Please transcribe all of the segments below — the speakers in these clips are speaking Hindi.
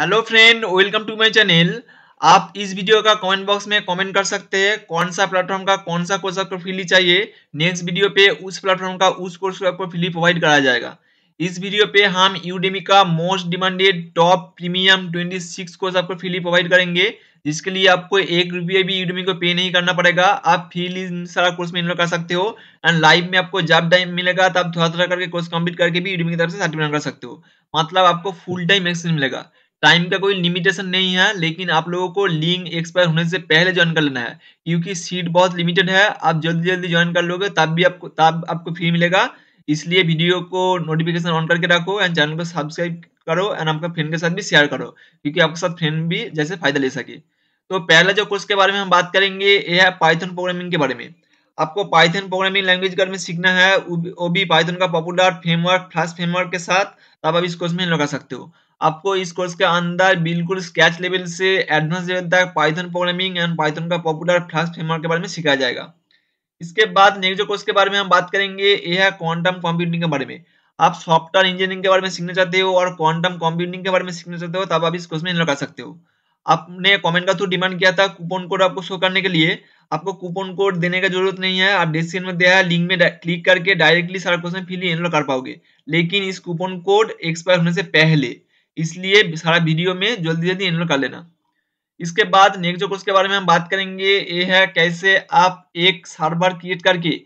hello friend welcome to my channel आप इस वीडियो का कमेंट बॉक्स में कमेंट कर सकते हैं कौन सा प्लेटफॉर्म का कौन सा कोर्स आपको फ्री चाहिए नेक्स्ट वीडियो पे उस प्लेटफॉर्म का उस कोर्स को आपको फ्री प्रोवाइड कराया जाएगा इस वीडियो पे हम यूडेमी का most demanded top premium six course आपको फ्री प्रोवाइड करेंगे जिसके लिए आपको एक रुपये भी यूडेमी को पे नहीं करना पड़ेगा आप फ्री सारा कोर्स में कर सकते हो एंड लाइव में आपको जब टाइम मिलेगा तब थोड़ा थोड़ा करके कोर्स कम्प्लीट करके भी यूडेमी की तरफ से सर्टिफिकेट कर सकते हो मतलब आपको फुल टाइम एक्सपीरियंस मिलेगा टाइम का कोई लिमिटेशन नहीं है लेकिन आप लोगों को लिंक एक्सपायर होने से पहले ज्वाइन कर लेना है क्योंकि सीट बहुत लिमिटेड है आप जल्दी जल्दी ज्वाइन कर लोगे तब भी आपको तब आपको फ्री मिलेगा इसलिए वीडियो को नोटिफिकेशन ऑन करके रखो एंड चैनल को सब्सक्राइब करो एंड आपका फ्रेंड के साथ भी शेयर करो क्योंकि आपके साथ फ्रेंड भी जैसे फायदा ले सके तो पहला जो कोर्स के बारे में हम बात करेंगे ये है पाइथन प्रोग्रामिंग के बारे में आपको पाइथन प्रोग्रामिंग लैंग्वेज कर में सीखना है वो भी पाइथन का पॉपुलर फ्रेमवर्क फ्लास्ट फ्रेमवर्क के साथ तब आप इस कोर्स में लगा सकते हो आपको इस कोर्स के अंदर बिल्कुल स्केच लेवल से एडवांस लेवल तक पाइथन प्रोग्रामिंग एंड पाइथन का पॉपुलर फ्लास्ट फ्रेमवर्क के बारे में सिखाया जाएगा इसके बाद नेक्स्ट जो कोर्स के बारे में हम बात करेंगे ये है क्वांटम कंप्यूटिंग के बारे में आप सॉफ्टवेयर इंजीनियरिंग के बारे में सीखना चाहते हो और क्वांटम कंप्यूटिंग के बारे में सीखना चाहते हो तब आप इस कोर्स में लगा सकते हो आपने कमेंट का थ्रू डिमांड किया था कूपन कोड आपको शो करने के लिए आपको कूपन कोड देने का जरूरत नहीं है आप डिस्क्रिप्शन में दिया है लिंक में क्लिक करके डायरेक्टली सारा क्वेश्चन फिली एनरोल कर पाओगे लेकिन इस कूपन कोड एक्सपायर होने से पहले इसलिए सारा वीडियो में जल्दी जल्दी एनरोल कर लेना इसके बाद नेक्स्ट जो कोर्स के बारे में हम बात करेंगे ये है कैसे आप एक सर्वर क्रिएट करके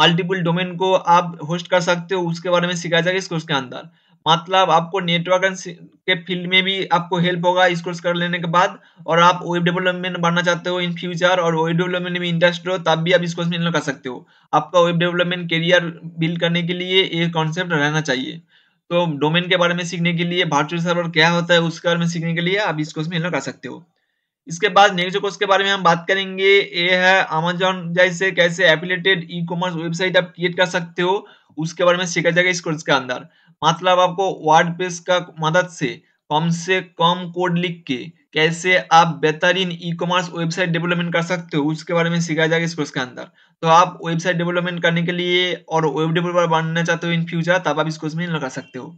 मल्टीपल डोमेन को आप होस्ट कर सकते हो उसके बारे में सिखाया जाएगा इस कोर्स के अंदर मतलब आपको नेटवर्क के फील्ड में भी आपको हेल्प होगा इस कोर्स कर लेने के बाद और आप वेब डेवलपमेंट बनना चाहते हो इन फ्यूचर और वेब डेवलपमेंट में इंटरेस्ट हो तब भी आप इस कोर्स में कर सकते हो आपका वेब डेवलपमेंट करियर बिल्ड करने के लिए ये कॉन्सेप्ट रहना चाहिए तो डोमेन के बारे में सीखने के लिए भारतीय सर्वर क्या होता है उसके बारे में सीखने के लिए आप इस कोर्स में कर सकते हो इसके बाद नेक्स्ट कोर्स के बारे में हम बात करेंगे ये है अमेजोन जैसे कैसे एफिलेटेड ई कॉमर्स वेबसाइट आप क्रिएट कर सकते हो उसके बारे में सीखा जाएगा इस कोर्स के अंदर मतलब आपको वर्ड का मदद से कम से कम कोड लिख के कैसे आप बेहतरीन ई कॉमर्स वेबसाइट डेवलपमेंट कर सकते हो उसके बारे में सिखाया जाएगा इस कोर्स के अंदर तो आप वेबसाइट डेवलपमेंट करने के लिए और वेब डेवलपर बनना चाहते हो इन फ्यूचर तब आप इस कोर्स में लगा सकते हो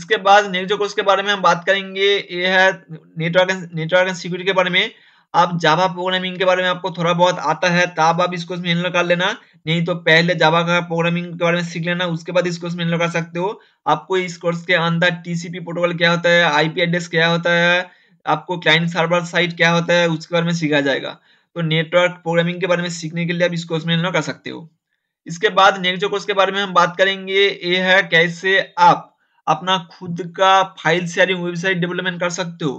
इसके बाद नेक्स्ट जो कोर्स के बारे में हम बात करेंगे ये है नेटवर्क नेटवर्क एंड सिक्योरिटी के बारे में आप जावा प्रोग्रामिंग के बारे में आपको थोड़ा बहुत आता है तब आप इस कोर्स में इनलो कर लेना नहीं तो पहले जावा का प्रोग्रामिंग के बारे में सीख लेना उसके बाद इस कोर्स में इनलो कर सकते हो आपको इस कोर्स के अंदर टीसीपी प्रोटोकॉल क्या होता है आईपी एड्रेस क्या होता है आपको क्लाइंट सर्वर साइट क्या होता है उसके बारे में सीखा जाएगा तो नेटवर्क प्रोग्रामिंग के बारे में सीखने के लिए आप इस कोर्स में कर सकते हो इसके बाद नेक्स्ट जो कोर्स के बारे में हम बात करेंगे ये है कैसे आप अपना खुद का फाइल शेयरिंग वेबसाइट डेवलपमेंट कर सकते हो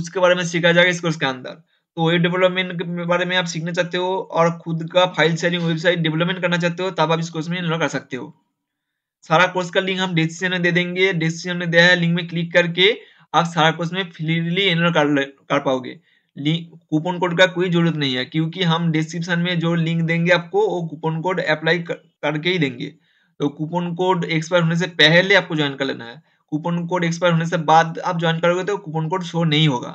उसके बारे में सीखा जाएगा इस कोर्स के अंदर तो वेब डेवलपमेंट के बारे में आप सीखना चाहते हो और खुद का फाइल शेयरिंग वेबसाइट डेवलपमेंट करना चाहते हो तब आप इस कोर्स में इनरोल कर सकते हो सारा कोर्स का लिंक हम डिस्क्रिप्शन में दे देंगे डिस्क्रिप्शन में दिया है लिंक में क्लिक करके आप सारा कोर्स में फ्रीली इनरोल कर कर पाओगे कूपन कोड का कोई जरूरत नहीं है क्योंकि हम डिस्क्रिप्शन में जो लिंक देंगे आपको वो कूपन कोड अप्लाई करके ही देंगे तो कूपन कोड एक्सपायर होने से पहले आपको ज्वाइन कर लेना है कूपन कोड एक्सपायर होने से बाद आप ज्वाइन करोगे तो कूपन कोड शो नहीं होगा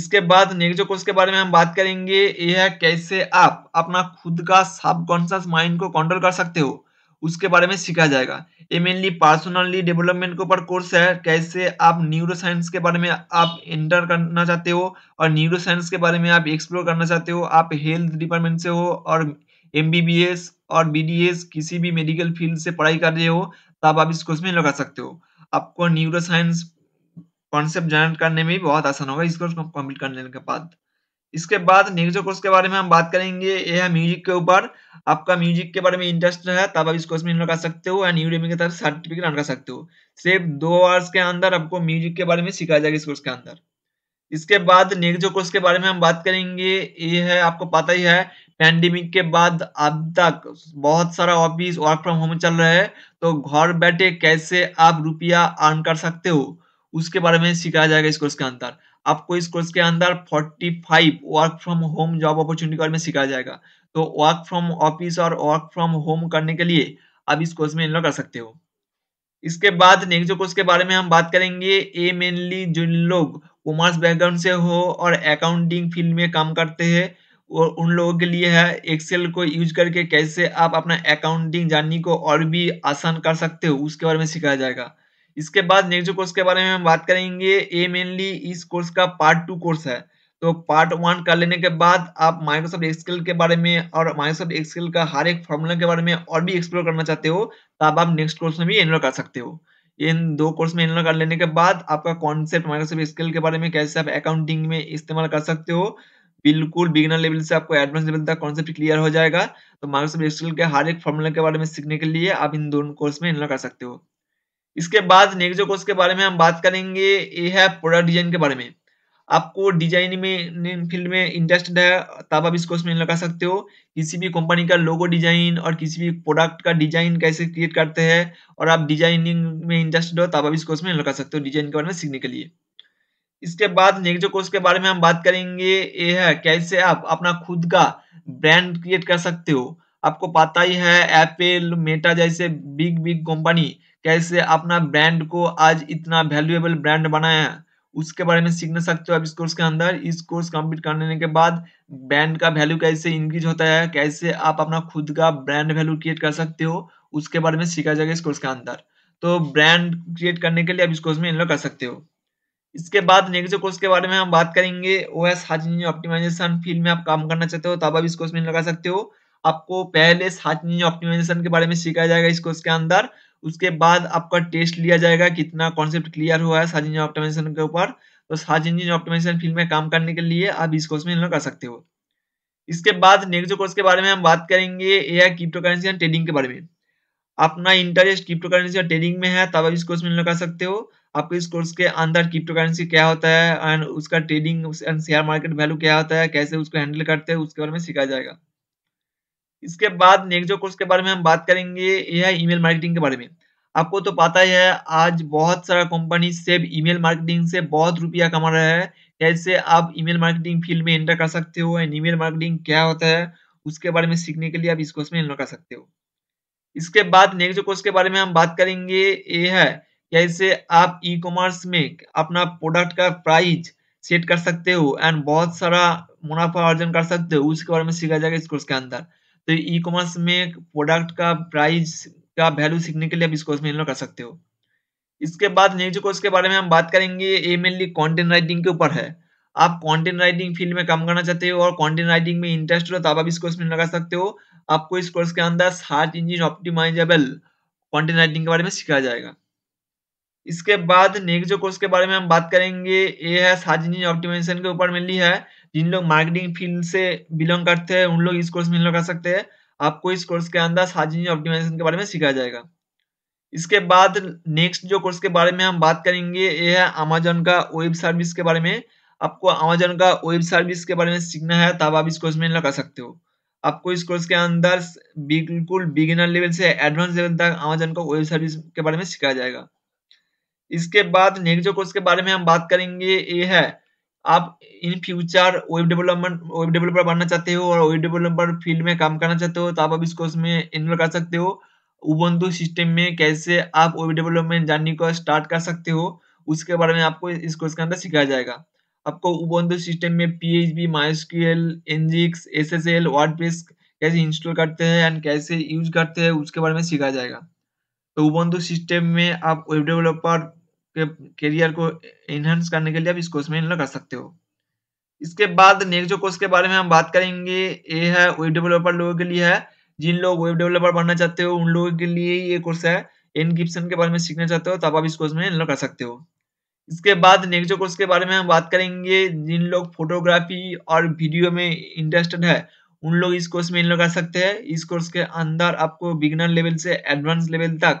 इसके बाद नेक्स्ट जो कोर्स के बारे में हम बात करेंगे यह है कैसे आप अपना खुद का सबकॉन्शियस माइंड को कंट्रोल कर सकते हो उसके बारे में सीखा जाएगा ये मेनली पर्सनली डेवलपमेंट के ऊपर कोर्स है कैसे आप न्यूरो साइंस के बारे में आप इंटर करना चाहते हो और न्यूरो साइंस के बारे में आप एक्सप्लोर करना चाहते हो आप हेल्थ डिपार्टमेंट से हो और एम और बी किसी भी मेडिकल फील्ड से पढ़ाई कर रहे हो तब आप इस कोर्स में लगा सकते हो आपको न्यूरो साइंस कॉन्सेप्ट जनरेट करने में भी बहुत आसान होगा इस कोर्स को कंप्लीट करने के बाद इसके बाद नेक्स्ट कोर्स के बारे में हम बात करेंगे ये है म्यूजिक के ऊपर आपका म्यूजिक के बारे में इंटरेस्ट है तब आप इस कोर्स में लगा सकते हो एंड यूडेमी के तहत सर्टिफिकेट लगा सकते हो सिर्फ दो आवर्स के अंदर आपको म्यूजिक के बारे में सिखाया जाएगा इस कोर्स के अंदर इसके बाद नेक्स्ट जो कोर्स के बारे में हम बात करेंगे ये है आपको पता ही है पैंडेमिक के बाद अब तक बहुत सारा ऑफिस वर्क फ्रॉम होम चल रहा है तो घर बैठे कैसे आप रुपया अर्न कर सकते हो उसके बारे में सिखाया जाएगा इस कोर्स के अंदर आपको इस कोर्स के अंदर 45 work from home job opportunity के बारे में सिखाया जाएगा तो वर्क फ्रॉम ऑफिस और वर्क फ्रॉम होम करने के लिए आप इस कोर्स में इनलो कर सकते हो इसके बाद नेक्स्ट जो कोर्स के बारे में हम बात करेंगे ए मेनली जिन लोग कॉमर्स बैकग्राउंड से हो और अकाउंटिंग फील्ड में काम करते हैं और उन लोगों के लिए है एक्सेल को यूज करके कैसे आप अपना अकाउंटिंग जानने को और भी आसान कर सकते हो उसके बारे में सिखाया जाएगा इसके बाद नेक्स्ट जो कोर्स के बारे में हम बात करेंगे ये मेनली इस कोर्स का पार्ट टू कोर्स है तो पार्ट वन कर लेने के बाद आप माइक्रोसॉफ्ट एक्सेल के बारे में और माइक्रोसॉफ्ट एक्सेल का हर एक फॉर्मूला के बारे में और भी एक्सप्लोर करना चाहते हो तो आप, नेक्स्ट कोर्स में भी एनरोल कर सकते हो इन दो कोर्स में एनरोल कर लेने के बाद आपका कॉन्सेप्ट माइक्रोसॉफ्ट एक्सेल के बारे में कैसे आप अकाउंटिंग में इस्तेमाल कर सकते हो बिल्कुल बिगनर लेवल से आपको एडवांस लेवल तक कॉन्सेप्ट क्लियर हो जाएगा तो माइक्रोसॉफ्ट एक्सेल के हर एक फॉर्मूला के बारे में सीखने के लिए आप इन दोनों कोर्स में एनरोल कर सकते हो इसके बाद नेक्स्ट जो कोर्स के बारे में हम बात करेंगे ये है प्रोडक्ट डिजाइन के बारे में आपको डिजाइन में फील्ड में इंटरेस्टेड है तब आप इस कोर्स में लगा सकते हो किसी भी कंपनी का लोगो डिजाइन और किसी भी प्रोडक्ट का डिजाइन कैसे क्रिएट करते हैं और आप डिजाइनिंग में इंटरेस्टेड हो तब आप इस कोर्स में लगा सकते हो डिजाइन के बारे में सीखने के लिए इसके बाद नेक्स्ट जो कोर्स के बारे में हम बात करेंगे ये है कैसे आप अपना खुद का ब्रांड क्रिएट कर सकते हो आपको पता ही है एप्पल मेटा जैसे बिग बिग कंपनी कैसे अपना ब्रांड को आज इतना वैल्यूएबल ब्रांड बनाया है उसके बारे में सीखना सकते हो आप इस कोर्स के अंदर इस कोर्स कंप्लीट करने के बाद ब्रांड का वैल्यू कैसे इंक्रीज होता है कैसे आप अपना खुद का ब्रांड वैल्यू क्रिएट कर सकते हो उसके बारे में सीखा जाएगा इस कोर्स के अंदर तो ब्रांड क्रिएट करने के लिए आप इस कोर्स में इनलो कर सकते हो इसके बाद नेक्स्ट कोर्स के बारे में हम बात करेंगे वो है ऑप्टिमाइजेशन फील्ड में आप काम करना चाहते हो तब तो आप इस कोर्स में कर सकते हो आपको पहले सार्चिंग ऑप्टिमाइजेशन के बारे में सीखा जाएगा इस कोर्स के अंदर उसके बाद आपका टेस्ट लिया जाएगा कितना कॉन्सेप्ट क्लियर हुआ है सात इंजन ऑप्टिमाइजेशन के ऊपर तो सर्च इंजन ऑप्टिमाइजेशन फील्ड में काम करने के लिए आप इस कोर्स में कर सकते हो इसके बाद नेक्स्ट जो कोर्स के बारे में हम बात करेंगे A I cryptocurrency and trading के बारे में अपना इंटरेस्ट क्रिप्टो करेंसी और ट्रेडिंग में है तब आप इस कोर्स में कर सकते हो आपको इस कोर्स के अंदर क्रिप्टो करेंसी क्या होता है एंड उसका trading and share market value क्या होता है कैसे उसको हैंडल करते हैं उसके बारे में सीखा जाएगा इसके बाद नेक्स्ट जो कोर्स के बारे में हम बात करेंगे यह है ईमेल मार्केटिंग के बारे में आपको तो पता ही है आज बहुत सारा कंपनी सिर्फ ईमेल मार्केटिंग से बहुत रुपया कमा रहा है कैसे आप ईमेल मार्केटिंग फील्ड में एंटर कर सकते हो एंड ईमेल मार्केटिंग क्या होता है उसके बारे में सीखने के लिए आप इस कोर्स में एंटर कर सकते हो इसके बाद नेक्स्ट जो कोर्स के बारे में हम बात करेंगे ये है कैसे आप ई कॉमर्स में अपना प्रोडक्ट का प्राइस सेट कर सकते हो एंड बहुत सारा मुनाफा अर्जन कर सकते हो उसके बारे में सीखा जाएगा इस कोर्स के अंदर तो ई कॉमर्स में प्रोडक्ट का प्राइस का वैल्यू सीखने के लिए आप इस कोर्स में कर सकते हो इसके बाद नेक्स्ट कोर्स के बारे में हम बात करेंगे ये मेनली कॉन्टेंट राइटिंग के ऊपर है आप कंटेंट राइटिंग फील्ड में काम करना चाहते हो और कंटेंट राइटिंग में इंटरेस्ट हो तो आप इस कोर्स में लगा सकते हो आपको इस कोर्स के अंदर search engine optimisable content writing के बारे में सिखाया जाएगा इसके बाद नेक्स्ट जो कोर्स के बारे में हम बात करेंगे ये है सर्च इंजन ऑप्टिमाइजेशन के ऊपर मिली है जिन लोग मार्केटिंग फील्ड से बिलोंग करते हैं उन लोग इस कोर्स में कर सकते हैं आपको इस कोर्स के अंदर साजिंग ऑप्टिमाइजेशन के बारे में सिखाया जाएगा इसके बाद नेक्स्ट जो कोर्स के बारे में हम बात करेंगे ये है अमेजोन का वेब सर्विस के बारे में आपको अमेजोन का वेब सर्विस के बारे में सीखना है तब आप इस कोर्स में लगा सकते हो आपको इस कोर्स के अंदर बिल्कुल बिगिनर लेवल से एडवांस लेवल तक अमेजोन का वेब सर्विस के बारे में सिखाया जाएगा इसके बाद नेक्स्ट जो कोर्स के बारे में हम बात करेंगे ये है आप in future web development web developer बनना चाहते हो और वेब डेवलपर फील्ड में काम करना चाहते हो तो आप अब इस कोर्स में इनरोल कर सकते हो उबंधु सिस्टम में कैसे आप वेब डेवलपमेंट जर्नी को स्टार्ट कर सकते हो उसके बारे में आपको इस कोर्स के अंदर सिखाया जाएगा आपको उबंधु सिस्टम में P H P MySQL Nginx S S L WordPress कैसे इंस्टॉल करते हैं एंड कैसे यूज करते हैं उसके बारे में सिखाया जाएगा तो उबंधु सिस्टम में आप वेब डेवलपर करियर को एनहेंस करने के लिए आप इस कोर्स में लगा कर सकते हो इसके बाद नेक्स्ट जो कोर्स के बारे में हम बात करेंगे ये है वेब डेवलपर लोगों के लिए है जिन लोग वेब डेवलपर बनना चाहते हो उन लोगों के लिए ये कोर्स है एन गिप्सन के बारे में सीखना चाहते हो तब आप इस कोर्स में इनला कर सकते हो इसके बाद नेक्स्ट जो कोर्स के बारे में हम बात करेंगे जिन लोग फोटोग्राफी और वीडियो में इंटरेस्टेड है उन लोग इस कोर्स में इनला कर सकते हैं इस कोर्स के अंदर आपको बिगनर लेवल से एडवांस लेवल तक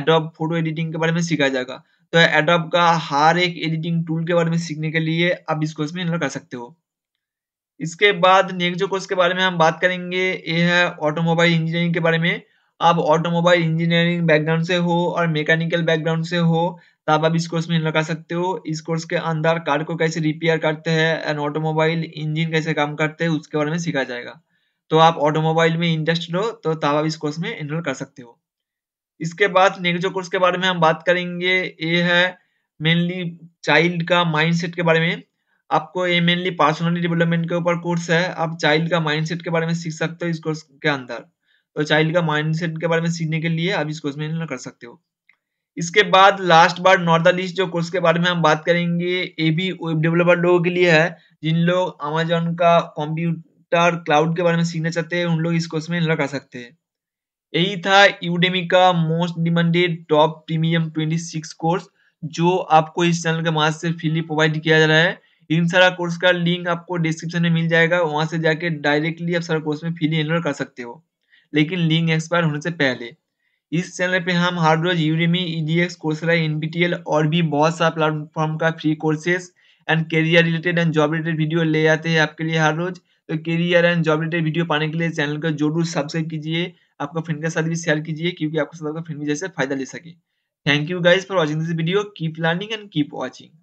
एडोब फोटो एडिटिंग के बारे में सीखा जाएगा तो एडोब का हर एक एडिटिंग टूल के बारे में सीखने के लिए आप इस कोर्स में इनर कर सकते हो इसके बाद नेक्स्ट जो कोर्स के बारे में हम बात करेंगे ये है ऑटोमोबाइल इंजीनियरिंग के बारे में आप ऑटोमोबाइल इंजीनियरिंग बैकग्राउंड से हो और मैकेनिकल बैकग्राउंड से हो तब आप इस कोर्स में लगा सकते हो इस कोर्स के अंदर कार को कैसे रिपेयर करते हैं एंड ऑटोमोबाइल इंजन कैसे काम करते हैं उसके बारे में सीखा जाएगा तो आप ऑटोमोबाइल में इंटरेस्टेड हो तो तब आप इस कोर्स में इनरोल कर सकते हो इसके बाद नेक्स्ट जो कोर्स के बारे में हम बात करेंगे ये है मेनली चाइल्ड का माइंडसेट के बारे में आपको ये मेनली पर्सनालिटी डेवलपमेंट के ऊपर कोर्स है आप चाइल्ड का माइंडसेट के बारे में सीख सकते हो इस कोर्स के अंदर तो चाइल्ड का माइंडसेट के बारे में सीखने के लिए आप इस कोर्स में कर सकते हो इसके बाद last but not the least जो कोर्स के बारे में हम बात करेंगे ये भी वेब डेवलपर लोगों के लिए है जिन लोग अमेजोन का कंप्यूटर क्लाउड के बारे में सीखना चाहते हैं उन लोग इस कोर्स में कर सकते हैं यही था यूडेमी का most demanded top premium 26 course जो आपको इस चैनल के माध्यम से फ्रीली प्रोवाइड किया जा रहा है इन सारा कोर्स का लिंक आपको डिस्क्रिप्शन में मिल जाएगा वहां से जाके डायरेक्टली आप सारा कोर्स में फ्री एनरोल कर सकते हो लेकिन लिंक एक्सपायर होने से पहले इस चैनल पे हम हार्ड रोज यूरेमी ईडीएक्स कोर्सरा एनपीटीएल और भी बहुत सारा प्लेटफॉर्म का free courses and career related and job related video ले आते हैं आपके लिए हर रोज तो career and job related video पाने के लिए चैनल को जरूर सब्सक्राइब कीजिए आपका फ्रेंड के साथ भी शेयर कीजिए क्योंकि आपके साथ फ्रेंड भी जैसे फायदा ले सके thank you guys for watching this video keep learning and keep watching